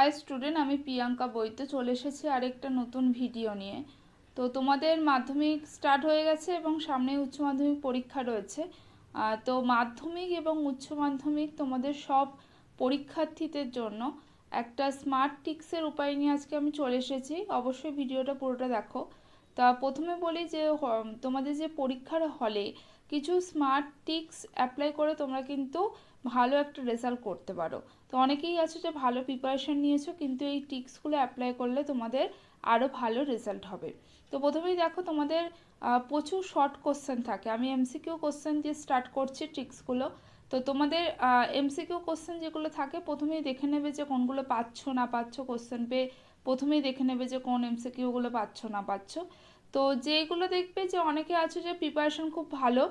High student আমি প্রিয়াঙ্কা বইতে চলে এসেছি আরেকটা নতুন ভিডিও নিয়ে তো তোমাদের মাধ্যমিক স্টার্ট হয়ে গেছে এবং সামনে উচ্চ মাধ্যমিক পরীক্ষা রয়েছে তো মাধ্যমিক এবং উচ্চ মাধ্যমিক তোমাদের সব পরীক্ষার্থীদের জন্য একটা স্মার্ট টিক্সের উপায় নিয়ে আজকে আমি চলে এসেছি অবশ্যই ভিডিওটা পুরোটা দেখো তা প্রথমে বলি যে তোমাদের যে পরীক্ষার হলে কিছু স্মার্ট টিক্স অ্যাপ্লাই করে তোমরা কিন্তু ভালো একটা রেজাল্ট করতে পারো তো অনেকেই আছে যে ভালো প্রিপারেশান নিয়েছো কিন্তু এই টিক্সগুলো অ্যাপ্লাই করলে তোমাদের আরও ভালো রেজাল্ট হবে তো প্রথমেই দেখো তোমাদের প্রচুর শর্ট কোশ্চেন থাকে আমি এমসিকিউ কোশ্চেন দিয়ে স্টার্ট করছি টিক্সগুলো তো তোমাদের এমসিকিউ কোশ্চেন যেগুলো থাকে প্রথমেই দেখে নেবে যে কোনগুলো পাচ্ছ না পাচ্ছ কোশ্চেন পেয়ে প্রথমেই দেখে নেবে যে কোন এমসিকিউগুলো পাচ্ছ না পাচ্ছ তো যেগুলো দেখবে যে অনেকে আছে যে প্রিপারেশান খুব ভালো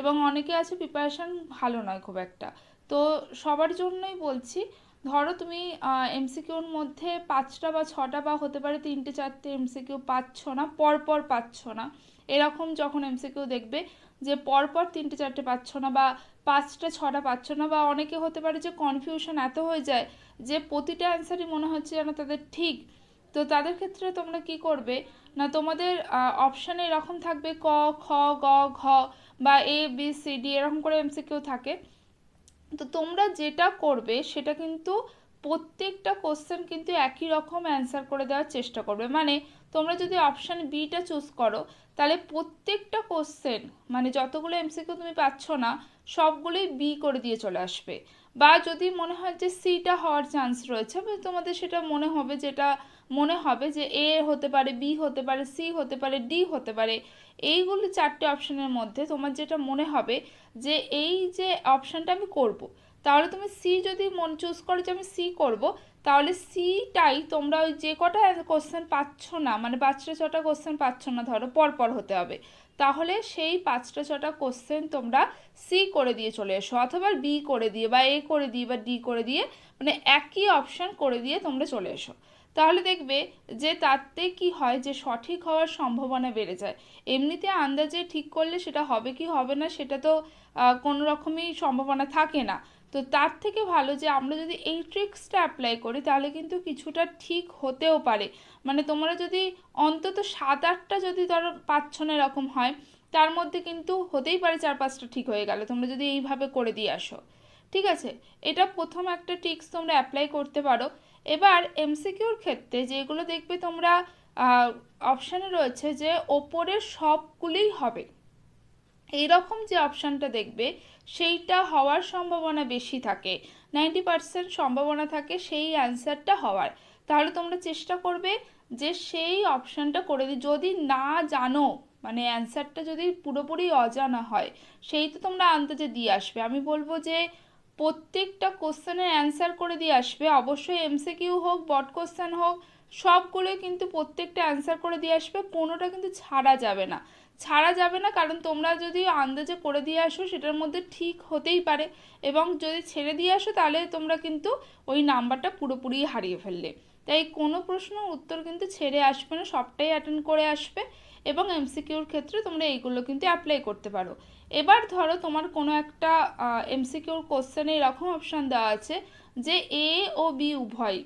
এবং অনেকে আছে প্রিপারেশান ভালো নয় খুব একটা তো সবার জন্যই বলছি ধরো তুমি এমসিকিউর মধ্যে পাঁচটা বা ছটা বা হতে পারে তিনটে চারটে এমসিকিউ পাচ্ছ না পরপর পাচ্ছ না এরকম যখন এমসিকিউ দেখবে যে পরপর তিনটে চারটে পাচ্ছ না বা পাঁচটা ছটা পাচ্ছ না বা অনেকে হতে পারে যে কনফিউশন এত হয়ে যায় যে প্রতিটা অ্যান্সারই মনে হচ্ছে যেন তাদের ঠিক তো তাদের ক্ষেত্রে তোমরা কি করবে না তোমাদের অপশান এরকম থাকবে ক খ গ ঘ বা এ বি সি ডি এরকম করে এমসিকিউ থাকে তো তোমরা যেটা করবে সেটা কিন্তু প্রত্যেকটা কোশ্চেন কিন্তু একই রকম অ্যান্সার করে দেওয়ার চেষ্টা করবে মানে তোমরা যদি অপশান বিটা চুজ করো তাহলে প্রত্যেকটা কোশ্চেন মানে যতগুলো এমসিকিউ তুমি পাচ্ছ না সবগুলোই বি করে দিয়ে চলে আসবে বা যদি মনে হয় যে সিটা হওয়ার চান্স রয়েছে তোমাদের সেটা মনে হবে যেটা মনে হবে যে এ হতে পারে বি হতে পারে সি হতে পারে ডি হতে পারে এইগুলো চারটে অপশানের মধ্যে তোমার যেটা মনে হবে যে এই যে অপশানটা আমি করব। তাহলে তুমি সি যদি মন চুজ করো যে আমি সি করবো তাহলে সিটাই তোমরা ওই যে কটা কোশ্চেন পাচ্ছ না মানে পাঁচটা ছটা কোশ্চেন পাচ্ছ না ধরো পরপর হতে হবে তাহলে সেই পাঁচটা ছটা কোশ্চেন তোমরা সি করে দিয়ে চলে এসো অথবা বি করে দিয়ে বা এ করে দিয়ে বা ডি করে দিয়ে মানে একই অপশান করে দিয়ে তোমরা চলে এসো তাহলে দেখবে যে তাতে কি হয় যে সঠিক হওয়ার সম্ভাবনা বেড়ে যায় এমনিতে আন্দাজে ঠিক করলে সেটা হবে কি হবে না সেটা তো কোনো রকমই সম্ভাবনা থাকে না তো তার থেকে ভালো যে আমরা যদি এই ট্রিক্সটা অ্যাপ্লাই করি তাহলে কিন্তু কিছুটা ঠিক হতেও পারে মানে তোমরা যদি অন্তত সাত আটটা যদি ধরো না এরকম হয় তার মধ্যে কিন্তু হতেই পারে চার পাঁচটা ঠিক হয়ে গেল তোমরা যদি এইভাবে করে দিয়ে আসো ঠিক আছে এটা প্রথম একটা ট্রিক্স তোমরা অ্যাপ্লাই করতে পারো এবার এমসিকিউর ক্ষেত্রে যেগুলো দেখবে তোমরা অপশানে রয়েছে যে ওপরের সবগুলিই হবে এরকম যে অপশানটা দেখবে সেইটা হওয়ার সম্ভাবনা বেশি থাকে নাইনটি পার্সেন্ট সম্ভাবনা থাকে সেই অ্যান্সারটা হওয়ার তাহলে তোমরা চেষ্টা করবে যে সেই অপশানটা করে দিই যদি না জানো মানে অ্যান্সারটা যদি পুরোপুরি অজানা হয় সেই তো তোমরা আন্দাজে দিয়ে আসবে আমি বলবো যে প্রত্যেকটা কোশ্চেনের অ্যান্সার করে দিয়ে আসবে অবশ্যই এমসিকিউ হোক বট কোশ্চেন হোক সবগুলোই কিন্তু প্রত্যেকটা অ্যান্সার করে দিয়ে আসবে কোনোটা কিন্তু ছাড়া যাবে না ছাড়া যাবে না কারণ তোমরা যদি আন্দাজে করে দিয়ে আসো সেটার মধ্যে ঠিক হতেই পারে এবং যদি ছেড়ে দিয়ে আসো তাহলে তোমরা কিন্তু ওই নাম্বারটা পুরোপুরি হারিয়ে ফেললে তাই কোনো প্রশ্ন উত্তর কিন্তু ছেড়ে আসবে না সবটাই অ্যাটেন্ড করে আসবে এবং এমসিকিউর ক্ষেত্রে তোমরা এইগুলো কিন্তু অ্যাপ্লাই করতে পারো এবার ধরো তোমার কোনো একটা এমসিকিউর কোশ্চেনে এরকম অপশান দেওয়া আছে যে এ ও বি উভয়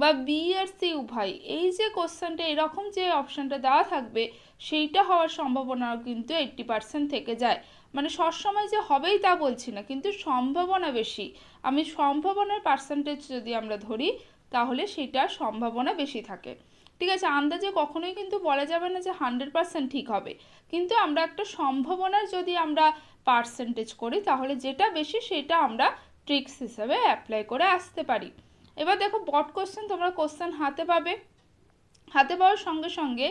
বা বি আর সি উভয় এই যে কোশ্চেনটা এরকম যে অপশানটা দেওয়া থাকবে সেইটা হওয়ার সম্ভাবনাও কিন্তু এইট্টি পার্সেন্ট থেকে যায় মানে সবসময় যে হবেই তা বলছি না কিন্তু সম্ভাবনা বেশি আমি সম্ভাবনার পার্সেন্টেজ যদি আমরা ধরি তাহলে সেটার সম্ভাবনা বেশি থাকে ঠিক আছে আন্দাজে কখনোই কিন্তু বলা যাবে না যে হান্ড্রেড পার্সেন্ট ঠিক হবে কিন্তু আমরা একটা সম্ভাবনার যদি আমরা পার্সেন্টেজ করি তাহলে যেটা বেশি সেটা আমরা ট্রিক্স হিসাবে অ্যাপ্লাই করে আসতে পারি এবার দেখো বট কোশ্চেন তোমরা কোশ্চেন হাতে পাবে হাতে পাওয়ার সঙ্গে সঙ্গে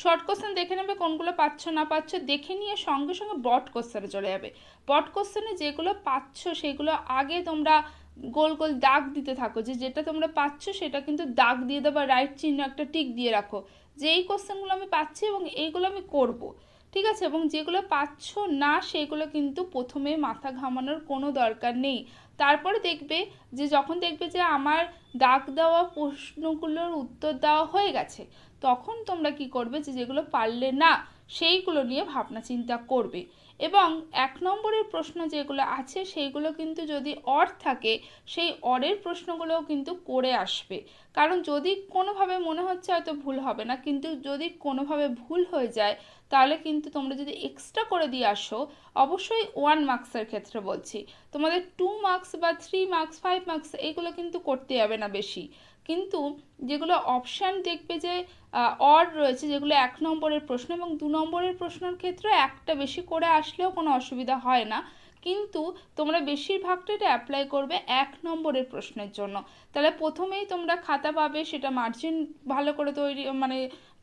শর্ট কোশ্চেন দেখে নেবে কোনগুলো পাচ্ছ না পাচ্ছ দেখে নিয়ে সঙ্গে সঙ্গে বট কোশ্চেনে চলে যাবে বট কোশ্চেনে যেগুলো পাচ্ছ সেগুলো আগে তোমরা গোল গোল দাগ দিতে থাকো যে যেটা তোমরা পাচ্ছ সেটা কিন্তু দাগ দিয়ে দেবো রাইট চিহ্ন একটা টিক দিয়ে রাখো যে এই কোশ্চেনগুলো আমি পাচ্ছি এবং এইগুলো আমি করব। ঠিক আছে এবং যেগুলো পাচ্ছ না সেগুলো কিন্তু প্রথমে মাথা ঘামানোর কোনো দরকার নেই তারপরে দেখবে যে যখন দেখবে যে আমার দাগ দেওয়া প্রশ্নগুলোর উত্তর দেওয়া হয়ে গেছে তখন তোমরা কি করবে যে যেগুলো পারলে না সেইগুলো নিয়ে ভাবনা চিন্তা করবে এবং এক নম্বরের প্রশ্ন যেগুলো আছে সেইগুলো কিন্তু যদি অর থাকে সেই অরের প্রশ্নগুলোও কিন্তু করে আসবে কারণ যদি কোনোভাবে মনে হচ্ছে হয়তো ভুল হবে না কিন্তু যদি কোনোভাবে ভুল হয়ে যায় তাহলে কিন্তু তোমরা যদি এক্সট্রা করে দিয়ে আসো অবশ্যই ওয়ান মার্কসের ক্ষেত্রে বলছি তোমাদের টু মার্কস বা থ্রি মার্কস ফাইভ মার্কস এইগুলো কিন্তু করতে যাবে না বেশি কিন্তু যেগুলো অপশান দেখবে যে অর রয়েছে যেগুলো এক নম্বরের প্রশ্ন এবং দু নম্বরের প্রশ্নের ক্ষেত্রে একটা বেশি করে আসলেও কোনো অসুবিধা হয় না কিন্তু তোমরা বেশিরভাগটা এটা অ্যাপ্লাই করবে এক নম্বরের প্রশ্নের জন্য তাহলে প্রথমেই তোমরা খাতা পাবে সেটা মার্জিন ভালো করে তৈরি মানে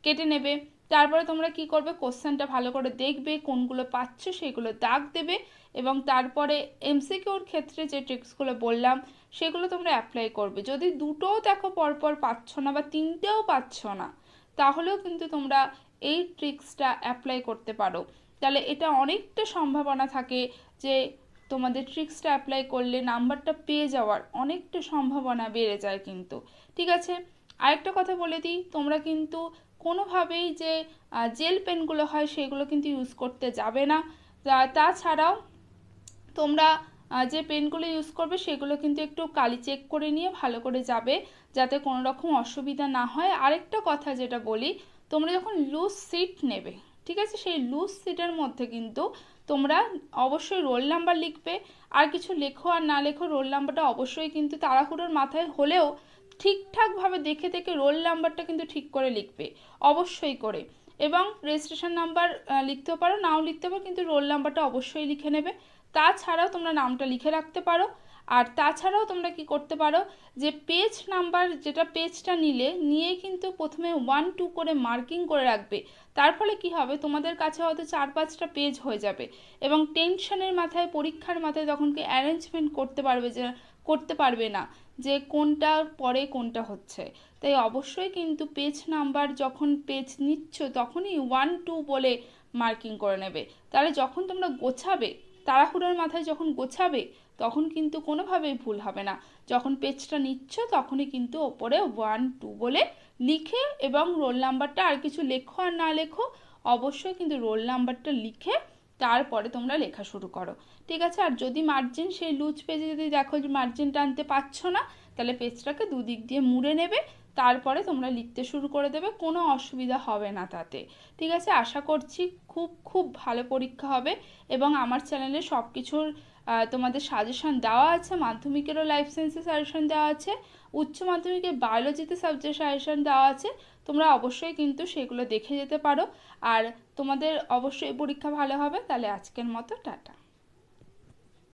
কেটে নেবে তারপরে তোমরা কি করবে কোশ্চেনটা ভালো করে দেখবে কোনগুলো পাচ্ছ সেগুলো দাগ দেবে এবং তারপরে এমসিকিউর ক্ষেত্রে যে ট্রিক্সগুলো বললাম সেগুলো তোমরা অ্যাপ্লাই করবে যদি দুটোও দেখো পরপর পাচ্ছ না বা তিনটেও পাচ্ছ না তাহলেও কিন্তু তোমরা এই ট্রিক্সটা অ্যাপ্লাই করতে পারো তাহলে এটা অনেকটা সম্ভাবনা থাকে যে তোমাদের ট্রিক্সটা অ্যাপ্লাই করলে নাম্বারটা পেয়ে যাওয়ার অনেকটা সম্ভাবনা বেড়ে যায় কিন্তু ঠিক আছে আরেকটা কথা বলে দিই তোমরা কিন্তু কোনোভাবেই যে জেল পেনগুলো হয় সেগুলো কিন্তু ইউজ করতে যাবে না তাছাড়াও তোমরা যে পেনগুলো ইউজ করবে সেগুলো কিন্তু একটু কালি চেক করে নিয়ে ভালো করে যাবে যাতে কোনো রকম অসুবিধা না হয় আরেকটা কথা যেটা বলি তোমরা যখন লুজ সিট নেবে ঠিক আছে সেই লুজ সিটের মধ্যে কিন্তু তোমরা অবশ্যই রোল নাম্বার লিখবে আর কিছু লেখো আর না লেখো রোল নাম্বারটা অবশ্যই কিন্তু তাড়াহুড়োর মাথায় হলেও ঠিকঠাকভাবে দেখে দেখে রোল নাম্বারটা কিন্তু ঠিক করে লিখবে অবশ্যই করে এবং রেজিস্ট্রেশন নাম্বার লিখতেও পারো নাও লিখতে পারো কিন্তু রোল নাম্বারটা অবশ্যই লিখে নেবে তাছাড়াও তোমরা নামটা লিখে রাখতে পারো আর তাছাড়াও তোমরা কি করতে পারো যে পেজ নাম্বার যেটা পেজটা নিলে নিয়ে কিন্তু প্রথমে ওয়ান টু করে মার্কিং করে রাখবে তার ফলে কি হবে তোমাদের কাছে হয়তো চার পাঁচটা পেজ হয়ে যাবে এবং টেনশনের মাথায় পরীক্ষার মাথায় তখনকে অ্যারেঞ্জমেন্ট করতে পারবে যে করতে পারবে না যে কোনটার পরে কোনটা হচ্ছে তাই অবশ্যই কিন্তু পেজ নাম্বার যখন পেজ নিচ্ছ তখনই ওয়ান টু বলে মার্কিং করে নেবে তাহলে যখন তোমরা গোছাবে তাড়াহুড়োর মাথায় যখন গোছাবে তখন কিন্তু কোনোভাবেই ভুল হবে না যখন পেজটা নিচ্ছ তখনই কিন্তু ওপরে ওয়ান টু বলে লিখে এবং রোল নাম্বারটা আর কিছু লেখো আর না লেখো অবশ্যই কিন্তু রোল নাম্বারটা লিখে তারপরে তোমরা লেখা শুরু করো ঠিক আছে আর যদি মার্জিন সেই লুজ পেজে যদি দেখো যে মার্জিন টানতে পারছো না তাহলে পেজটাকে দুদিক দিয়ে মুড়ে নেবে তারপরে তোমরা লিখতে শুরু করে দেবে কোনো অসুবিধা হবে না তাতে ঠিক আছে আশা করছি খুব খুব ভালো পরীক্ষা হবে এবং আমার চ্যানেলে সব কিছুর তোমাদের সাজেশন দেওয়া আছে মাধ্যমিকেরও লাইফ সায়েন্সে সাজেশন দেওয়া আছে উচ্চ মাধ্যমিকে বায়োলজিতে সাবজেক্ট সাজেশন দেওয়া আছে তোমরা অবশ্যই কিন্তু সেগুলো দেখে যেতে পারো আর তোমাদের অবশ্যই পরীক্ষা ভালো হবে তাহলে আজকের মতো টাটা